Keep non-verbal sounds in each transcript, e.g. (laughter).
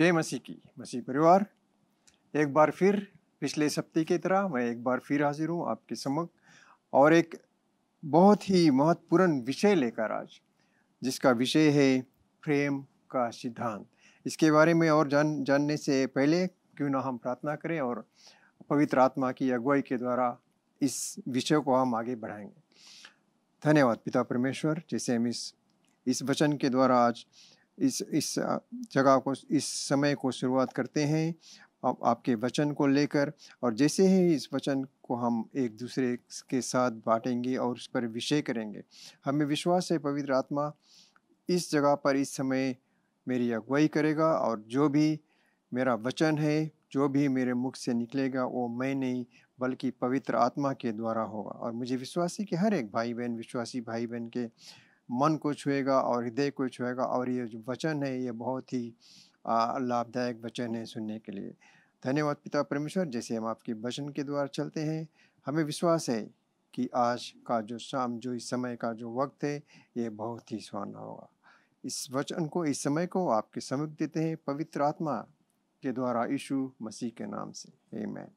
जय मसीह की मसीह परिवार एक बार फिर पिछले सप्ते की तरह मैं एक बार फिर हाजिर हूँ आपके समक्ष और एक बहुत ही महत्वपूर्ण विषय लेकर आज जिसका विषय है प्रेम का सिद्धांत इसके बारे में और जान जानने से पहले क्यों ना हम प्रार्थना करें और पवित्र आत्मा की अगुवाई के द्वारा इस विषय को हम आगे बढ़ाएंगे धन्यवाद पिता परमेश्वर जैसे हम इस इस वचन के द्वारा आज इस इस जगह को इस समय को शुरुआत करते हैं आप, आपके वचन को लेकर और जैसे ही इस वचन को हम एक दूसरे के साथ बांटेंगे और उस पर विषय करेंगे हमें विश्वास है पवित्र आत्मा इस जगह पर इस समय मेरी अगुवाई करेगा और जो भी मेरा वचन है जो भी मेरे मुख से निकलेगा वो मैं नहीं बल्कि पवित्र आत्मा के द्वारा होगा और मुझे विश्वासी के हर एक भाई बहन विश्वासी भाई बहन के मन को छुएगा और हृदय को छुएगा और ये जो वचन है ये बहुत ही लाभदायक वचन है सुनने के लिए धन्यवाद पिता परमेश्वर जैसे हम आपके वचन के द्वारा चलते हैं हमें विश्वास है कि आज का जो शाम जो इस समय का जो वक्त है ये बहुत ही सुहाना होगा इस वचन को इस समय को आपके समीप देते हैं पवित्र आत्मा के द्वारा यीशु मसीह के नाम से ए मैन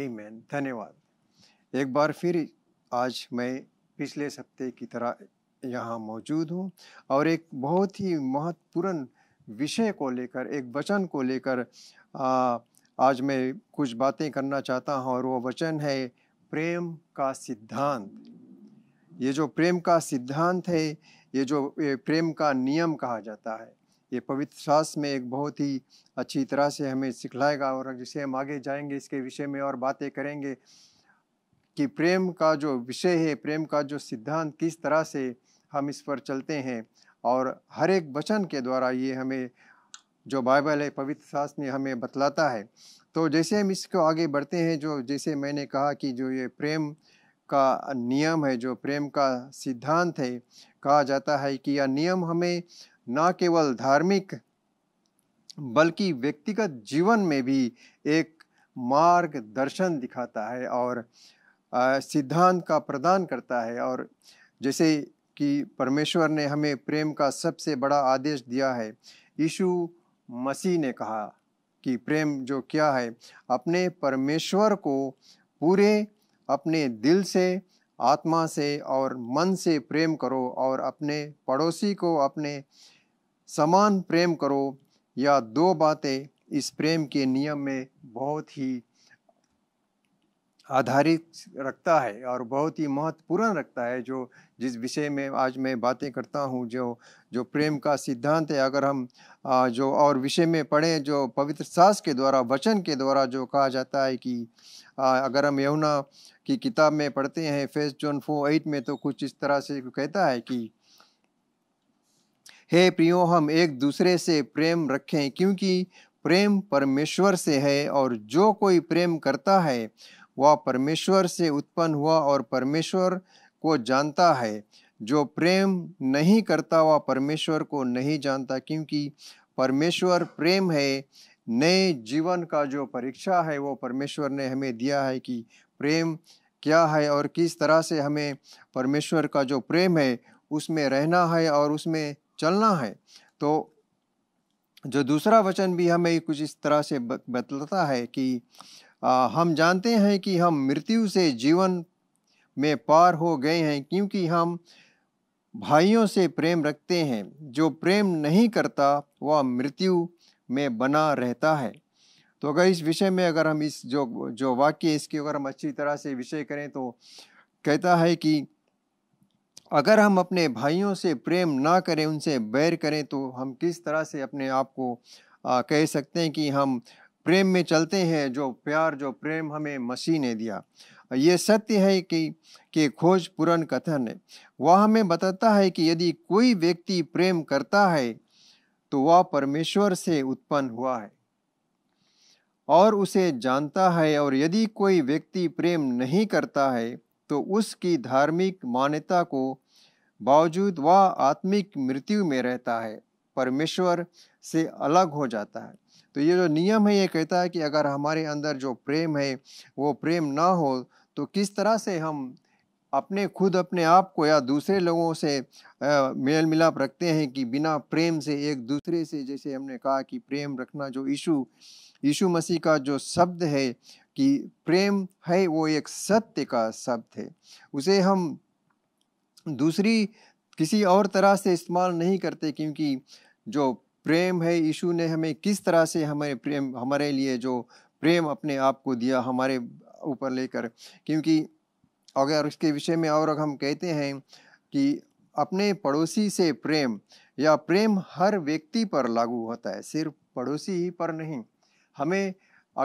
ए मैन धन्यवाद एक बार फिर आज मैं पिछले सप्ते की तरह यहाँ मौजूद हूँ और एक बहुत ही महत्वपूर्ण विषय को लेकर एक वचन को लेकर आज मैं कुछ बातें करना चाहता हूँ और वो वचन है प्रेम का सिद्धांत ये जो प्रेम का सिद्धांत है ये जो प्रेम का नियम कहा जाता है ये पवित्र शास्त्र में एक बहुत ही अच्छी तरह से हमें सिखलाएगा और जिसे हम आगे जाएंगे इसके विषय में और बातें करेंगे कि प्रेम का जो विषय है प्रेम का जो सिद्धांत किस तरह से हम इस पर चलते हैं और हर एक वचन के द्वारा ये हमें जो बाइबल है पवित्र शास्त्र ने हमें बतलाता है तो जैसे हम इसको आगे बढ़ते हैं जो जैसे मैंने कहा कि जो ये प्रेम का नियम है जो प्रेम का सिद्धांत है कहा जाता है कि यह नियम हमें ना केवल धार्मिक बल्कि व्यक्तिगत जीवन में भी एक मार्गदर्शन दिखाता है और सिद्धांत का प्रदान करता है और जैसे कि परमेश्वर ने हमें प्रेम का सबसे बड़ा आदेश दिया है यीशु मसीह ने कहा कि प्रेम जो क्या है अपने परमेश्वर को पूरे अपने दिल से आत्मा से और मन से प्रेम करो और अपने पड़ोसी को अपने समान प्रेम करो या दो बातें इस प्रेम के नियम में बहुत ही आधारित रखता है और बहुत ही महत्वपूर्ण रखता है जो जिस विषय में आज मैं बातें करता हूँ जो जो प्रेम का सिद्धांत है अगर हम जो और विषय में पढ़ें जो पवित्र सास के द्वारा वचन के द्वारा जो कहा जाता है कि अगर हम यमुना की किताब में पढ़ते हैं फेस जोन फोर एट में तो कुछ इस तरह से कहता है कि हे प्रियो हम एक दूसरे से प्रेम रखें क्योंकि प्रेम परमेश्वर से है और जो कोई प्रेम करता है वह परमेश्वर से उत्पन्न हुआ और परमेश्वर को जानता है जो प्रेम नहीं करता वह परमेश्वर को नहीं जानता क्योंकि परमेश्वर प्रेम है नए जीवन का जो परीक्षा है वो परमेश्वर ने हमें दिया है कि प्रेम क्या है और किस तरह से हमें परमेश्वर का जो प्रेम है उसमें रहना है और उसमें चलना है तो जो दूसरा वचन भी हमें कुछ इस तरह से बतलाता है कि आ, हम जानते हैं कि हम मृत्यु से जीवन में पार हो गए हैं क्योंकि हम भाइयों से प्रेम रखते हैं जो प्रेम नहीं करता वह मृत्यु में बना रहता है तो अगर इस विषय में अगर हम इस जो जो वाक्य इसकी अगर हम अच्छी तरह से विषय करें तो कहता है कि अगर हम अपने भाइयों से प्रेम ना करें उनसे बैर करें तो हम किस तरह से अपने आप को आ, कह सकते हैं कि हम प्रेम में चलते हैं जो प्यार जो प्रेम हमें मसीह ने दिया ये सत्य है कि के खोज पुराण कथन है वह हमें बताता है कि यदि कोई व्यक्ति प्रेम करता है तो वह परमेश्वर से उत्पन्न हुआ है और उसे जानता है और यदि कोई व्यक्ति प्रेम नहीं करता है तो उसकी धार्मिक मान्यता को बावजूद वह आत्मिक मृत्यु में रहता है परमेश्वर से अलग हो जाता है तो ये जो नियम है ये कहता है कि अगर हमारे अंदर जो प्रेम है वो प्रेम ना हो तो किस तरह से हम अपने खुद अपने आप को या दूसरे लोगों से मेल मिलाप रखते हैं कि बिना प्रेम से एक दूसरे से जैसे हमने कहा कि प्रेम रखना जो ईशु यीशु मसीह का जो शब्द है कि प्रेम है वो एक सत्य का शब्द है उसे हम दूसरी किसी और तरह से इस्तेमाल नहीं करते क्योंकि जो प्रेम है यीशु ने हमें किस तरह से हमारे प्रेम हमारे लिए जो प्रेम अपने आप को दिया हमारे ऊपर लेकर क्योंकि अगर उसके विषय में और हम कहते हैं कि अपने पड़ोसी से प्रेम या प्रेम हर व्यक्ति पर लागू होता है सिर्फ पड़ोसी ही पर नहीं हमें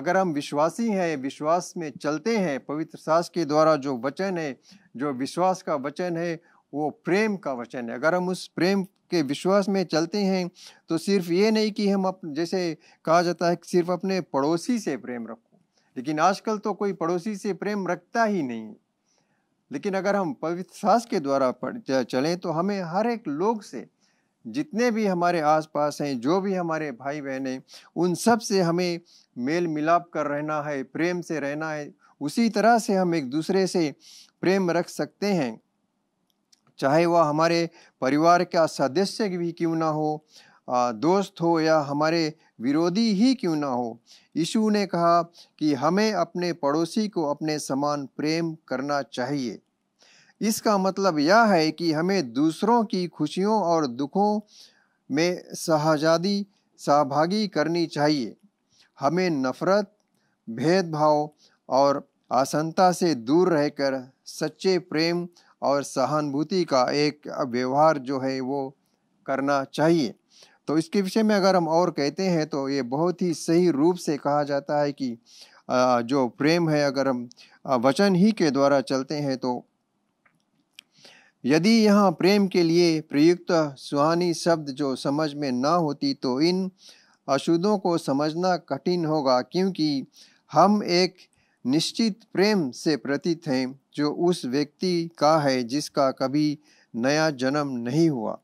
अगर हम विश्वासी हैं विश्वास में चलते हैं पवित्र सास के द्वारा जो वचन है जो विश्वास का वचन है वो प्रेम का वचन है अगर हम उस प्रेम के विश्वास में चलते हैं तो सिर्फ ये नहीं कि हम अप जैसे कहा जाता है सिर्फ अपने पड़ोसी से प्रेम रखो लेकिन आजकल तो कोई पड़ोसी से प्रेम रखता ही नहीं लेकिन अगर हम पवित्र सास के द्वारा चलें तो हमें हर एक लोग से जितने भी हमारे आसपास हैं जो भी हमारे भाई बहन हैं उन सब से हमें मेल मिलाप कर रहना है प्रेम से रहना है उसी तरह से हम एक दूसरे से प्रेम रख सकते हैं चाहे वह हमारे परिवार का सदस्य भी क्यों ना हो दोस्त हो या हमारे विरोधी ही क्यों ना हो यीशु ने कहा कि हमें अपने पड़ोसी को अपने समान प्रेम करना चाहिए इसका मतलब यह है कि हमें दूसरों की खुशियों और दुखों में सहजादी सहभागी करनी चाहिए हमें नफ़रत भेदभाव और आसंता से दूर रहकर सच्चे प्रेम और सहानुभूति का एक व्यवहार जो है वो करना चाहिए तो इसके विषय में अगर हम और कहते हैं तो ये बहुत ही सही रूप से कहा जाता है कि जो प्रेम है अगर हम वचन ही के द्वारा चलते हैं तो यदि यहाँ प्रेम के लिए प्रयुक्त सुहानी शब्द जो समझ में ना होती तो इन अशुद्धों को समझना कठिन होगा क्योंकि हम एक निश्चित प्रेम से प्रतीत हैं जो उस व्यक्ति का है जिसका कभी नया जन्म नहीं हुआ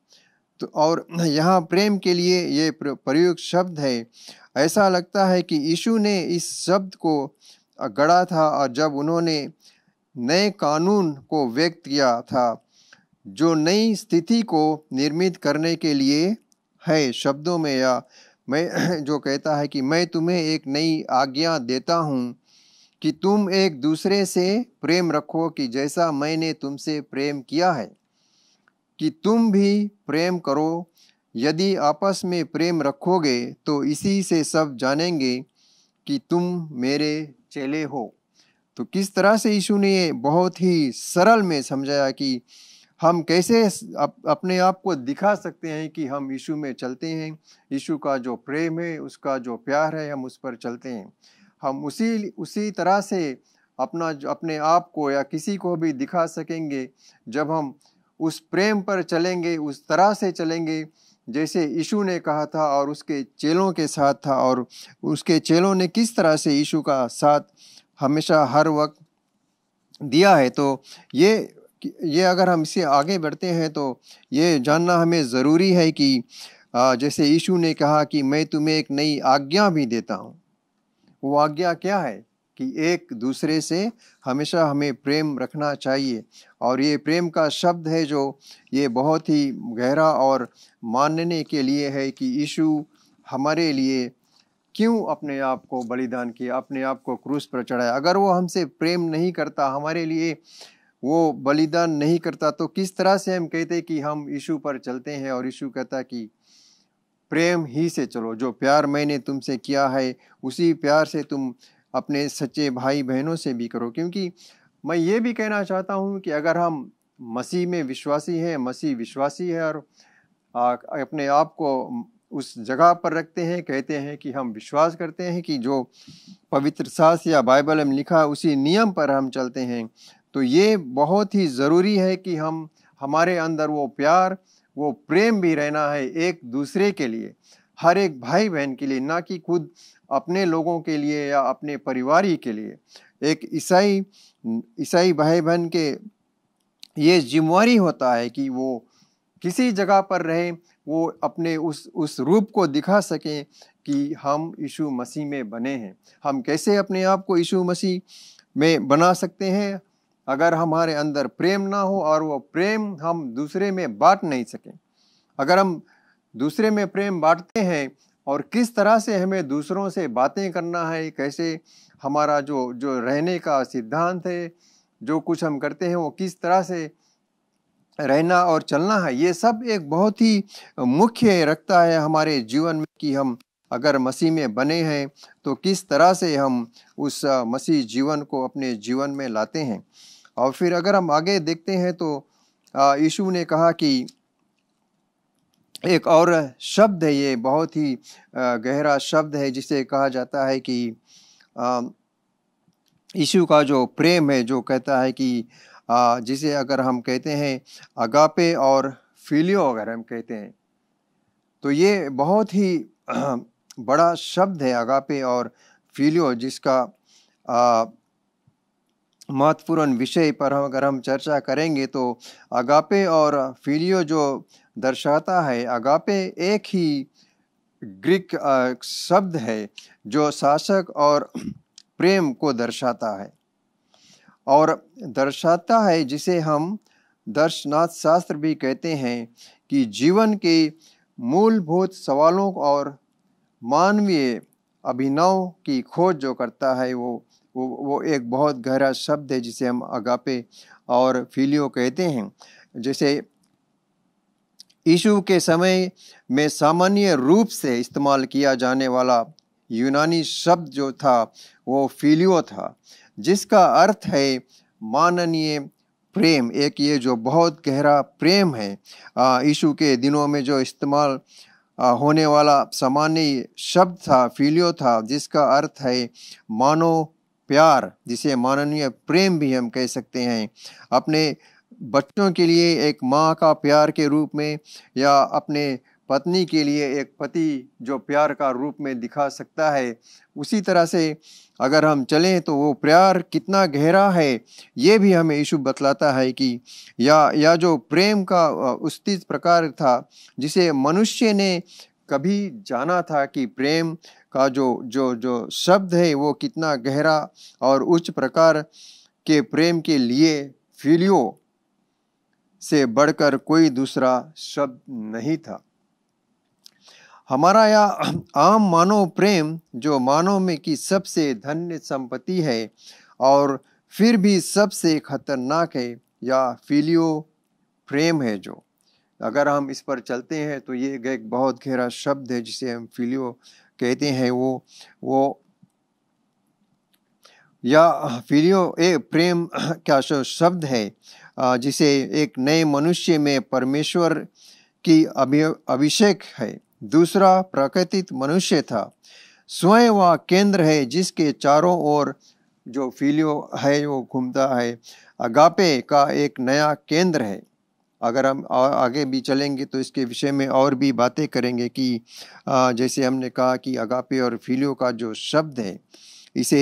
तो और यहाँ प्रेम के लिए ये प्रयुक्त शब्द है ऐसा लगता है कि यीशु ने इस शब्द को गढ़ा था और जब उन्होंने नए कानून को व्यक्त किया था जो नई स्थिति को निर्मित करने के लिए है शब्दों में या मैं (clears throat) जो कहता है कि मैं तुम्हें एक नई आज्ञा देता हूँ कि तुम एक दूसरे से प्रेम रखो कि जैसा मैंने तुमसे प्रेम किया है कि तुम भी प्रेम करो यदि आपस में प्रेम रखोगे तो इसी से सब जानेंगे कि तुम मेरे चेले हो तो किस तरह से यीशु ने बहुत ही सरल में समझाया कि हम कैसे अप, अपने आप को दिखा सकते हैं कि हम यीशु में चलते हैं यीशु का जो प्रेम है उसका जो प्यार है हम उस पर चलते हैं हम उसी उसी तरह से अपना अपने आप को या किसी को भी दिखा सकेंगे जब हम उस प्रेम पर चलेंगे उस तरह से चलेंगे जैसे यीशु ने कहा था और उसके चेलों के साथ था और उसके चेलों ने किस तरह से यीशु का साथ हमेशा हर वक्त दिया है तो ये ये अगर हम इससे आगे बढ़ते हैं तो ये जानना हमें ज़रूरी है कि जैसे यीशु ने कहा कि मैं तुम्हें एक नई आज्ञा भी देता हूँ वो आज्ञा क्या है कि एक दूसरे से हमेशा हमें प्रेम रखना चाहिए और ये प्रेम का शब्द है जो ये बहुत ही गहरा और मानने के लिए है कि यीशु हमारे लिए क्यों अपने आप को बलिदान किया अपने आप को क्रूस पर चढ़ाया अगर वो हमसे प्रेम नहीं करता हमारे लिए वो बलिदान नहीं करता तो किस तरह से हम कहते कि हम यीशु पर चलते हैं और यीशु कहता कि प्रेम ही से चलो जो प्यार मैंने तुमसे किया है उसी प्यार से तुम अपने सच्चे भाई बहनों से भी करो क्योंकि मैं ये भी कहना चाहता हूँ कि अगर हम मसीह में विश्वासी हैं मसीह विश्वासी है और अपने आप को उस जगह पर रखते हैं कहते हैं कि हम विश्वास करते हैं कि जो पवित्र सास या बाइबल में लिखा उसी नियम पर हम चलते हैं तो ये बहुत ही ज़रूरी है कि हम हमारे अंदर वो प्यार वो प्रेम भी रहना है एक दूसरे के लिए हर एक भाई बहन के लिए ना कि खुद अपने लोगों के लिए या अपने परिवार ही के लिए एक ईसाई ईसाई भाई बहन के ये जिम्मेवारी होता है कि वो किसी जगह पर रहे वो अपने उस उस रूप को दिखा सकें कि हम यीशु मसीह में बने हैं हम कैसे अपने आप को यीशु मसीह में बना सकते हैं अगर हमारे अंदर प्रेम ना हो और वो प्रेम हम दूसरे में बांट नहीं सकें अगर हम दूसरे में प्रेम बांटते हैं और किस तरह से हमें दूसरों से बातें करना है कैसे हमारा जो जो रहने का सिद्धांत है जो कुछ हम करते हैं वो किस तरह से रहना और चलना है ये सब एक बहुत ही मुख्य रखता है हमारे जीवन में कि हम अगर मसीह में बने हैं तो किस तरह से हम उस मसीह जीवन को अपने जीवन में लाते हैं और फिर अगर हम आगे देखते हैं तो यीशु ने कहा कि एक और शब्द है ये बहुत ही गहरा शब्द है जिसे कहा जाता है कि यीशु का जो प्रेम है जो कहता है कि जिसे अगर हम कहते हैं अगापे और फिलियो अगर हम कहते हैं तो ये बहुत ही (clears throat) बड़ा शब्द है अगापे और फिलियो जिसका महत्वपूर्ण विषय पर हम अगर हम चर्चा करेंगे तो अगापे और फिलियो जो दर्शाता है अगापे एक ही ग्रीक शब्द है जो शासक और प्रेम को दर्शाता है और दर्शाता है जिसे हम दर्शनाथ शास्त्र भी कहते हैं कि जीवन के मूलभूत सवालों और मानवीय अभिनव की खोज जो करता है वो वो वो एक बहुत गहरा शब्द है जिसे हम अगापे और फीलियो कहते हैं जैसे ईशु के समय में सामान्य रूप से इस्तेमाल किया जाने वाला यूनानी शब्द जो था वो फीलियो था जिसका अर्थ है माननीय प्रेम एक ये जो बहुत गहरा प्रेम है ईशु के दिनों में जो इस्तेमाल होने वाला सामान्य शब्द था फीलियो था जिसका अर्थ है मानो प्यार जिसे माननीय प्रेम भी हम कह सकते हैं अपने बच्चों के लिए एक माँ का प्यार के रूप में या अपने पत्नी के लिए एक पति जो प्यार का रूप में दिखा सकता है उसी तरह से अगर हम चलें तो वो प्यार कितना गहरा है ये भी हमें यीशु बतलाता है कि या या जो प्रेम का उस प्रकार था जिसे मनुष्य ने कभी जाना था कि प्रेम का जो जो जो शब्द है वो कितना गहरा और उच्च प्रकार के प्रेम के लिए फिलियो से बढ़कर कोई दूसरा शब्द नहीं था हमारा यह आम मानव प्रेम जो मानव में की सबसे धन्य संपत्ति है और फिर भी सबसे खतरनाक है या फिलियो प्रेम है जो अगर हम इस पर चलते हैं तो ये एक बहुत गहरा शब्द है जिसे हम फिलियो कहते हैं वो वो या फिरियो एक प्रेम (clears throat) क्या शब्द है जिसे एक नए मनुष्य में परमेश्वर की अभि अभिषेक है दूसरा प्रकटित मनुष्य था स्वयं वह केंद्र है जिसके चारों ओर जो फिलियो है वो घूमता है अगापे का एक नया केंद्र है अगर हम आगे भी चलेंगे तो इसके विषय में और भी बातें करेंगे कि जैसे हमने कहा कि अगापे और फिलियो का जो शब्द है इसे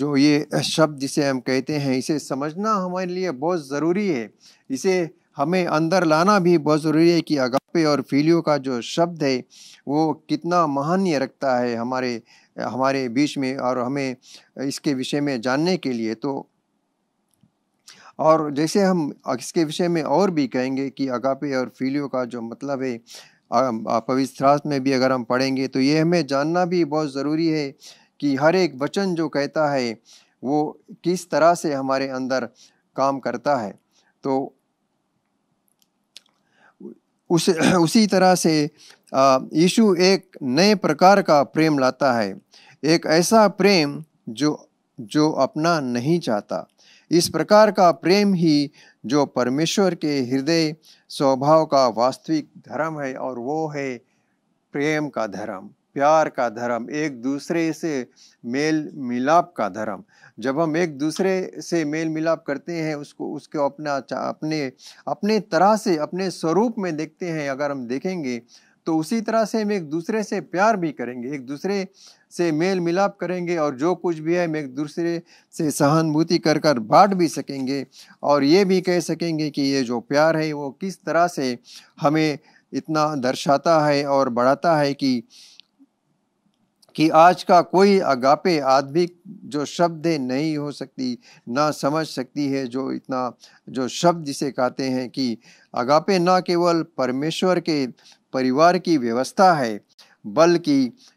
जो ये शब्द जिसे हम कहते हैं इसे समझना हमारे लिए बहुत ज़रूरी है इसे हमें अंदर लाना भी बहुत ज़रूरी है कि अगापे और फिलियो का जो शब्द है वो कितना महान्य रखता है हमारे हमारे बीच में और हमें इसके विषय में जानने के लिए तो और जैसे हम इसके विषय में और भी कहेंगे कि अगापे और फीलियो का जो मतलब है पवित्रास में भी अगर हम पढ़ेंगे तो ये हमें जानना भी बहुत ज़रूरी है कि हर एक वचन जो कहता है वो किस तरह से हमारे अंदर काम करता है तो उस उसी तरह से यीशु एक नए प्रकार का प्रेम लाता है एक ऐसा प्रेम जो जो अपना नहीं चाहता इस प्रकार का प्रेम ही जो परमेश्वर के हृदय स्वभाव का वास्तविक धर्म है और वो है प्रेम का धर्म प्यार का धर्म एक दूसरे से मेल मिलाप का धर्म जब हम एक दूसरे से मेल मिलाप करते हैं उसको उसको अपना अपने अपने तरह से अपने स्वरूप में देखते हैं अगर हम देखेंगे तो उसी तरह से हम एक दूसरे से प्यार भी करेंगे एक दूसरे से मेल मिलाप करेंगे और जो कुछ भी है हम एक दूसरे से सहानुभूति कर कर बांट भी सकेंगे और ये भी कह सकेंगे कि ये जो प्यार है वो किस तरह से हमें इतना दर्शाता है और बढ़ाता है कि कि आज का कोई अगापे आदमिक जो शब्द नहीं हो सकती ना समझ सकती है जो इतना जो शब्द जिसे कहते हैं कि अगापे ना केवल परमेश्वर के परिवार की व्यवस्था है बल्कि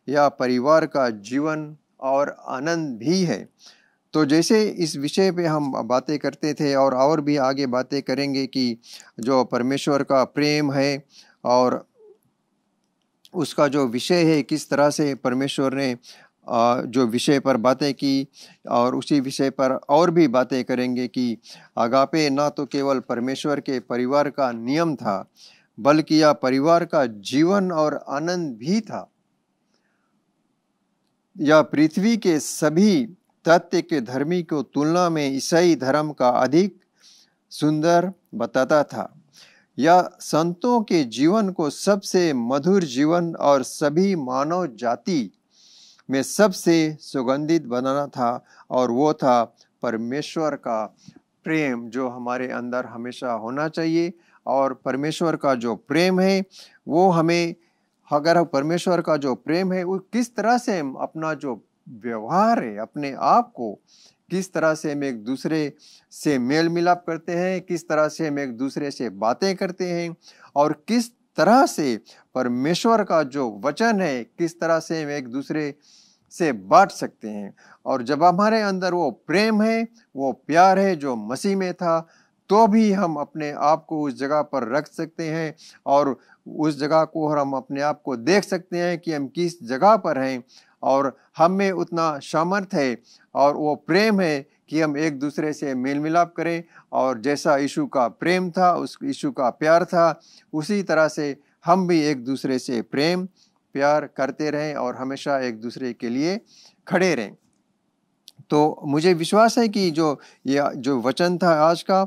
यह परिवार का जीवन और आनंद भी है तो जैसे इस विषय पे हम बातें करते थे और और भी आगे बातें करेंगे कि जो परमेश्वर का प्रेम है और उसका जो विषय है किस तरह से परमेश्वर ने जो विषय पर बातें की और उसी विषय पर और भी बातें करेंगे कि आगापे ना तो केवल परमेश्वर के परिवार का नियम था बल्कि यह परिवार का जीवन और आनंद भी था यह पृथ्वी के सभी तथ्य के धर्मी को तुलना में ईसाई धर्म का अधिक सुंदर बताता था यह संतों के जीवन को सबसे मधुर जीवन और सभी मानव जाति में सबसे सुगंधित बनाना था और वो था परमेश्वर का प्रेम जो हमारे अंदर हमेशा होना चाहिए और परमेश्वर का जो प्रेम है वो हमें अगर परमेश्वर का जो प्रेम है वो किस तरह से हम अपना जो व्यवहार है अपने आप को किस तरह से हम एक दूसरे से मेल मिलाप करते हैं किस तरह से हम एक दूसरे से बातें करते हैं और किस तरह से परमेश्वर का जो वचन है किस तरह से हम एक दूसरे से बांट सकते हैं और जब हमारे अंदर वो प्रेम है वो प्यार है जो मसीह में था तो भी हम अपने आप को उस जगह पर रख सकते हैं और उस जगह को हम अपने आप को देख सकते हैं कि हम किस जगह पर हैं और हम में उतना सामर्थ्य है और वो प्रेम है कि हम एक दूसरे से मेल मिलाप करें और जैसा यीशु का प्रेम था उस यीशु का प्यार था उसी तरह से हम भी एक दूसरे से प्रेम प्यार करते रहें और हमेशा एक दूसरे के लिए खड़े रहें तो मुझे विश्वास है कि जो ये जो वचन था आज का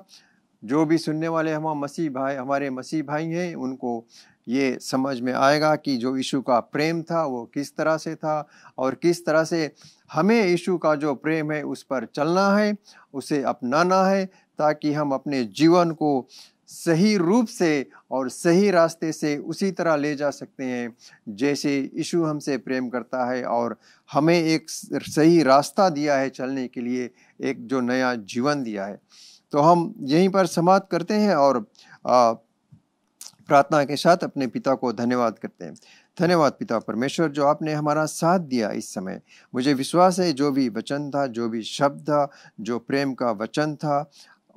जो भी सुनने वाले हम मसीह भाई हमारे मसीह भाई हैं उनको ये समझ में आएगा कि जो यीशु का प्रेम था वो किस तरह से था और किस तरह से हमें यीशु का जो प्रेम है उस पर चलना है उसे अपनाना है ताकि हम अपने जीवन को सही रूप से और सही रास्ते से उसी तरह ले जा सकते हैं जैसे यीशु हमसे प्रेम करता है और हमें एक सही रास्ता दिया है चलने के लिए एक जो नया जीवन दिया है तो हम यहीं पर समाप्त करते हैं और प्रार्थना के साथ अपने पिता को धन्यवाद करते हैं धन्यवाद पिता परमेश्वर जो आपने हमारा साथ दिया इस समय मुझे विश्वास है जो भी वचन था जो भी शब्द था जो प्रेम का वचन था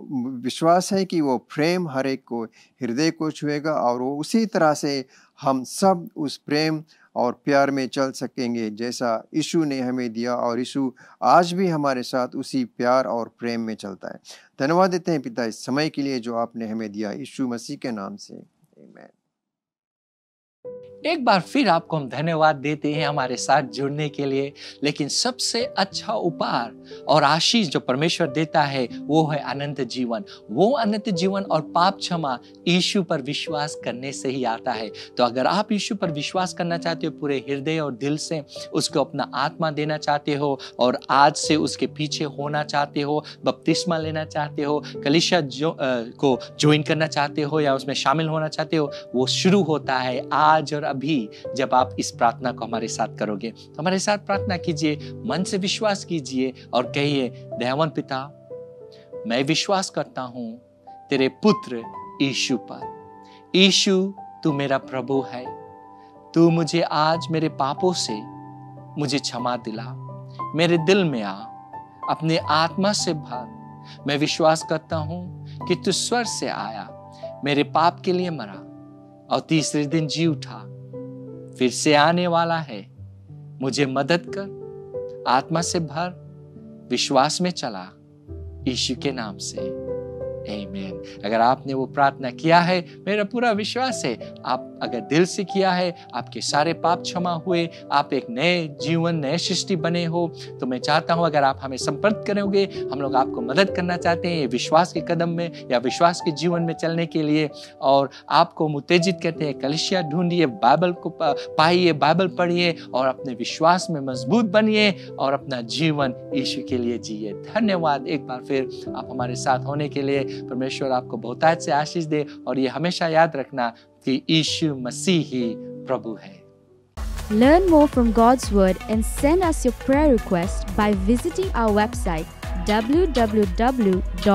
विश्वास है कि वो प्रेम हर एक को हृदय को छुएगा और वो उसी तरह से हम सब उस प्रेम और प्यार में चल सकेंगे जैसा यीशु ने हमें दिया और यीशु आज भी हमारे साथ उसी प्यार और प्रेम में चलता है धन्यवाद देते हैं पिता इस समय के लिए जो आपने हमें दिया यीशु मसीह के नाम से मैन एक बार फिर आपको हम धन्यवाद देते हैं हमारे साथ जुड़ने के लिए लेकिन सबसे अच्छा उपहार और आशीष जो परमेश्वर देता है वो है अनंत जीवन वो अनंत जीवन और पाप क्षमा यीशु पर विश्वास करने से ही आता है तो अगर आप यीशु पर विश्वास करना चाहते हो पूरे हृदय और दिल से उसको अपना आत्मा देना चाहते हो और आज से उसके पीछे होना चाहते हो बपतिस्मा लेना चाहते हो कलिशा जो, को ज्वाइन करना चाहते हो या उसमें शामिल होना चाहते हो वो शुरू होता है आज आज और अभी जब आप इस प्रार्थना को हमारे साथ करोगे तो हमारे साथ प्रार्थना कीजिए मन से विश्वास कीजिए और कहिए दयावन पिता मैं विश्वास करता हूं तेरे पुत्र ईशु पर ईशु तू मेरा प्रभु है तू मुझे आज मेरे पापों से मुझे क्षमा दिला मेरे दिल में आ अपने आत्मा से भर मैं विश्वास करता हूं कि तू स्वर से आया मेरे पाप के लिए मरा और तीसरे दिन जी उठा फिर से आने वाला है मुझे मदद कर आत्मा से भर विश्वास में चला ईशु के नाम से Amen. अगर आपने वो प्रार्थना किया है मेरा पूरा विश्वास है आप अगर दिल से किया है आपके सारे पाप क्षमा हुए आप एक नए जीवन नए सृष्टि बने हो तो मैं चाहता हूँ अगर आप हमें संपर्क करोगे हम लोग आपको मदद करना चाहते हैं ये विश्वास के कदम में या विश्वास के जीवन में चलने के लिए और आपको उत्तेजित करते हैं कलशिया ढूंढिए बाइबल को पाइए बाइबल पढ़िए और अपने विश्वास में मजबूत बनिए और अपना जीवन ईश्वर के लिए जिए धन्यवाद एक बार फिर आप हमारे साथ होने के लिए परमेश्वर आपको से आशीष दे और ये हमेशा याद रखना कि यीशु मसीह ही प्रभु है Learn more from God's Word and send us your prayer request by visiting our website www.jclm.org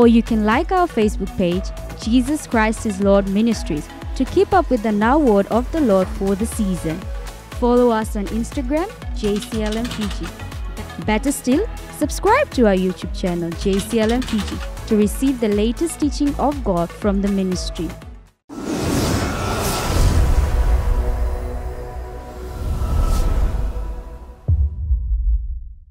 or you can like our Facebook page, Jesus Christ is Lord Ministries, to keep up with the now word of the Lord for the season. Follow us on Instagram, JCLM Better still, subscribe to our YouTube channel JCLMPG to receive the latest teaching of God from the ministry.